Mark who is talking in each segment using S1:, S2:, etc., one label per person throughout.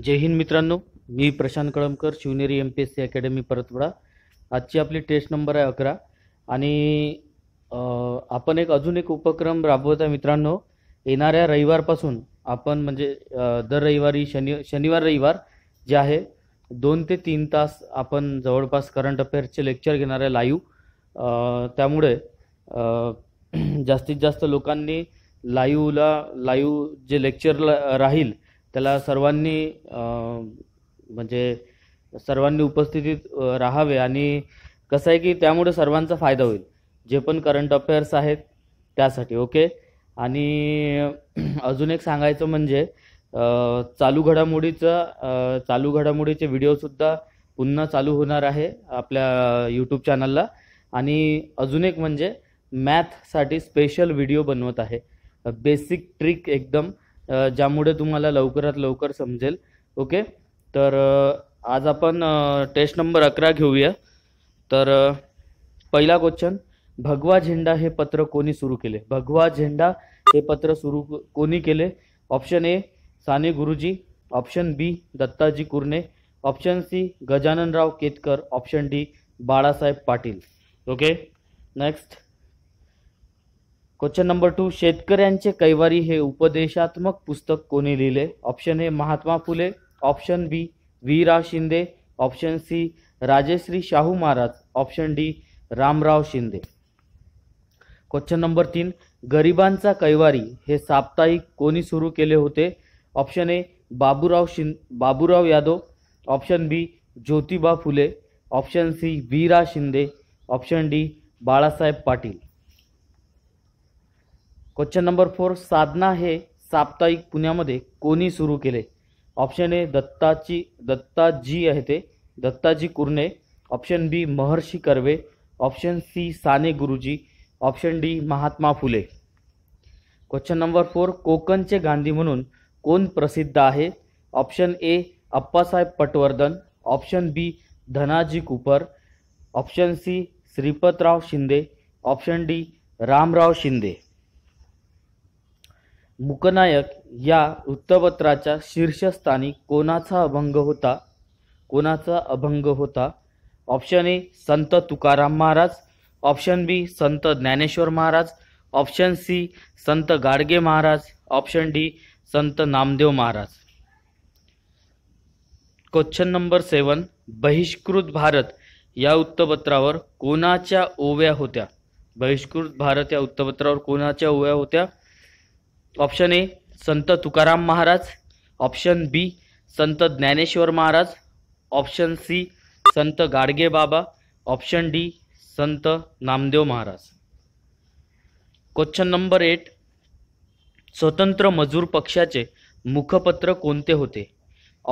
S1: जय हिंद मित्रांनो मी Prashant Kalamkar Shivneri M P S C academy Paratwada आजची आपली टेस्ट नंबर आहे अकरा आणि आपण एक अजून एक उपक्रम राबवत आहे मित्रांनो येणाऱ्या रविवारपासून आपण म्हणजे दर रविवारी शनि शनिवार रविवार जे आहे दोन ते तीन तास आपण जवळपास करंट अफेअर्सचे लेक्चर घेणार आहे लाईव्ह त्यामुळे जास्तीत जास्त लोकांनी लाईव्हला लाईव्ह जे लेक्चरला राहील त्याला सर्वांनी म्हणजे सर्वांनी उपस्थितीत राहावे आणि कसं आहे की त्यामुळे सर्वांचा फायदा होईल जे पण करंट अफेअर्स आहेत त्यासाठी ओके आणि अजून एक सांगायचं म्हणजे चालू घडामोडीचं चालू घडामोडीचे व्हिडिओसुद्धा पुन्हा चालू होणार आहे आपल्या यूट्यूब चॅनलला आणि अजून एक म्हणजे मॅथसाठी स्पेशल व्हिडिओ बनवत आहे बेसिक ट्रिक एकदम ज्यामुळे तुम्हाला लवकरात लवकर समजेल ओके तर आज आपण टेस्ट नंबर अकरा घेऊया तर पहिला क्वेश्चन भगवा झेंडा हे पत्र कोणी सुरू केले भगवा झेंडा हे पत्र सुरू कोणी केले option A Sane Guruji option B Dattaji Kurne option C Gajananrao Ketkar option D Balasaheb Patil okay next question number two शेतकऱ्यांचे कैवारी हे उपदेशात्मक पुस्तक कोणी लिहिले option A Mahatma Phule option B V Ra Shinde option C Rajeshri Shahu Maharaj option D Ramrao Shinde question number तीन गरिबांचा कैवारी हे साप्ताहिक कोणी सुरू केले होते ऑप्शन ए बाबूराव शिं Baburao Yadav option B Jyotiba Phule option C Vira Shinde option D Balasaheb Patil question number four Sadhana हे साप्ताहिक पुण्यामध्ये कोणी सुरू केले ऑप्शन ए दत्ताची दत्ताजी आहे ते Dattaji Kurne option B Maharshi Karve option C Sane Guruji option D Mahatma Phule question number four कोकणचे गांधी म्हणून कोण प्रसिद्ध आहे option A Appasaheb Patwardhan option B Dhanaji Cooper option C Shripatrao Shinde option D Ramrao Shinde Muknayak या वृत्तपत्राच्या शीर्षस्थानी कोणाचा अभंग होता कोणाचा अभंग होता ऑप्शन ए संत तुकाराम महाराज ऑप्शन बी संत ज्ञानेश्वर महाराज ऑप्शन सी संत Gadge Maharaj option D Sant Namdev Maharaj question number seven Bahishkrit Bharat या वृत्तपत्रावर कोणाच्या ओव्या होत्या बहिष्कृत भारत या वृत्तपत्रावर कोणाच्या ओव्या होत्या ऑप्शन ए संत तुकाराम महाराज ऑप्शन बी संत ज्ञानेश्वर महाराज ऑप्शन सी संत गाडगे बाबा option D Sant Namdev Maharaj question number eight Swatantra Majoor पक्षाचे मुखपत्र कोणते होते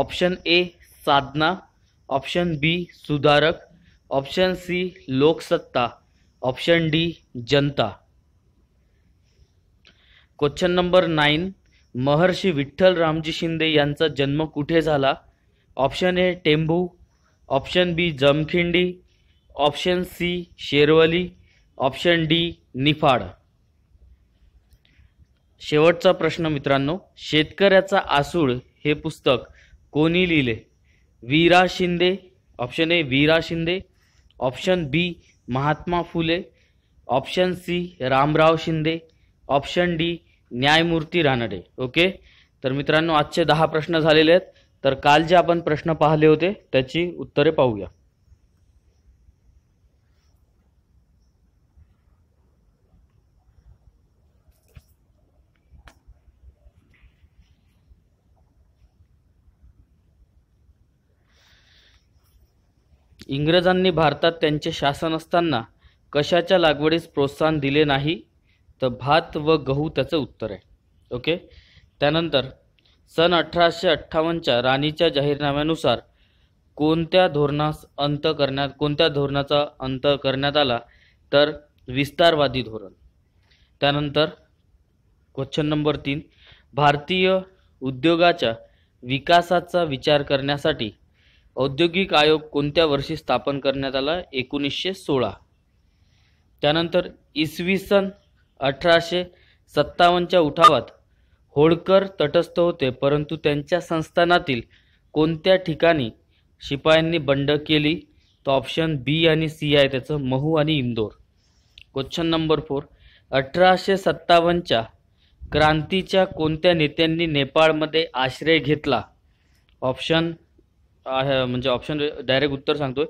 S1: option A Sadhana option B Sudharak option C Loksatta option D Janata question number nine Maharshi Vitthal Ramji Shinde यांचा जन्म कुठे झाला option A Tembhu option B Jamkhandi option C Sherwali option D Niphad शेवटचा प्रश्न मित्रांनो शेतकऱ्याचा आसूळ हे पुस्तक कोणी लिहिले Vira Shinde option A Vira Shinde option B Mahatma Phule option C Ramrao Shinde option D न्यायमूर्ती रानडे ओके तर मित्रांनो आजचे दहा प्रश्न झालेले आहेत तर काल जे आपण प्रश्न पाहिले होते त्याची उत्तरे पाहूया इंग्रजांनी भारतात त्यांचे शासन असताना कशाच्या लागवडीस प्रोत्साहन दिले नाही तर भात व गहू त्याचं उत्तर आहे ओके त्यानंतर सन अठराशे अठ्ठावन्नच्या राणीच्या जाहीरनाम्यानुसार कोणत्या धोरणास अंत करण्यात कोणत्या धोरणाचा अंत करण्यात आला तर विस्तारवादी धोरण त्यानंतर क्वेश्चन नंबर तीन भारतीय उद्योगाच्या विकासाचा विचार करण्यासाठी औद्योगिक आयोग कोणत्या वर्षी स्थापन करण्यात आला एकोणीसशे सोळा त्यानंतर इसवी सन अठराशे सत्तावन्नच्या उठावात होळकर तटस्थ होते परंतु त्यांच्या संस्थानातील कोणत्या ठिकाणी शिपायांनी बंड केली तर ऑप्शन बी आणि सी आहे त्याचं महू आणि इंदोर क्वेश्चन नंबर फोर अठराशे सत्तावन्नच्या क्रांतीच्या कोणत्या नेत्यांनी नेपाळमध्ये आश्रय घेतला ऑप्शन म्हणजे ऑप्शन डायरेक्ट उत्तर सांगतोय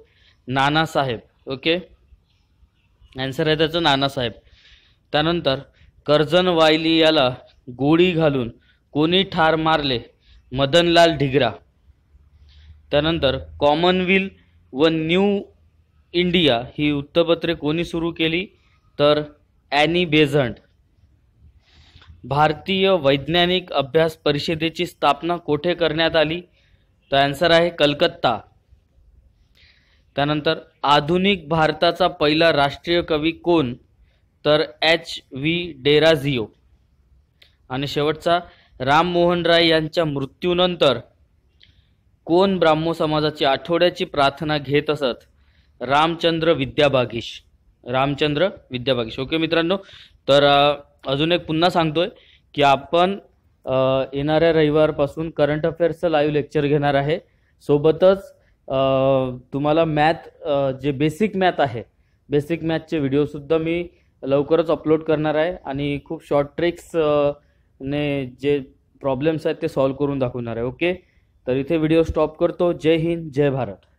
S1: नानासाहेब ओके ॲन्सर आहे त्याचं नानासाहेब त्यानंतर कर्जन वायली याला गोळी घालून कोणी ठार मारले मदनलाल ढिगरा त्यानंतर कॉमनवेल्थ व न्यू इंडिया ही वृत्तपत्रे कोणी सुरू केली तर ॲनी बेझंट भारतीय वैज्ञानिक अभ्यास परिषदेची स्थापना कोठे करण्यात आली तर ॲन्सर आहे कलकत्ता त्यानंतर आधुनिक भारताचा पहिला राष्ट्रीय कवी कोण तर एच व्ही डेराझिओ आणि शेवटचा राम मोहन राय यांच्या मृत्यूनंतर कोण ब्राह्मो समाजाची आठवड्याची प्रार्थना घेत असत रामचंद्र विद्याबागीश रामचंद्र विद्याबागीश ओके मित्रांनो तर अजून एक पुन्हा सांगतोय की आपण येणाऱ्या रविवारपासून करंट अफेअर्सचं लाईव्ह लेक्चर घेणार आहे सोबतच तुम्हाला मॅथ जे बेसिक मॅथ आहे बेसिक मॅथचे व्हिडिओसुद्धा मी लवकरच अपलोड करणार आहे आणि खूप शॉर्ट ट्रिक्स ने जे प्रॉब्लेम्स आहेत ते सॉल्व करून दाखवणार आहे ओके तर इथे व्हिडिओ स्टॉप करतो जय हिंद जय भारत